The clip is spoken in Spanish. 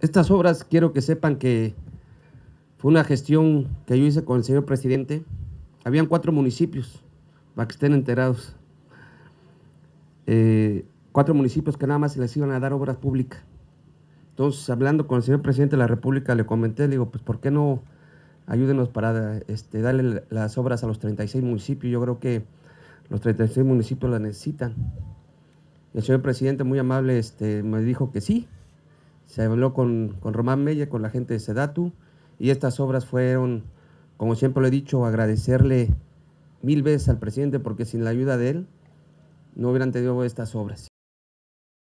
Estas obras quiero que sepan que fue una gestión que yo hice con el señor presidente. Habían cuatro municipios, para que estén enterados. Eh, cuatro municipios que nada más se les iban a dar obras públicas. Entonces, hablando con el señor presidente de la República, le comenté, le digo, pues, ¿por qué no ayúdenos para este, darle las obras a los 36 municipios? Yo creo que los 36 municipios las necesitan. El señor presidente, muy amable, este, me dijo que sí, se habló con, Román Meyer, con la gente de Sedatu, y estas obras fueron, como siempre lo he dicho, agradecerle mil veces al presidente porque sin la ayuda de él no hubieran tenido estas obras.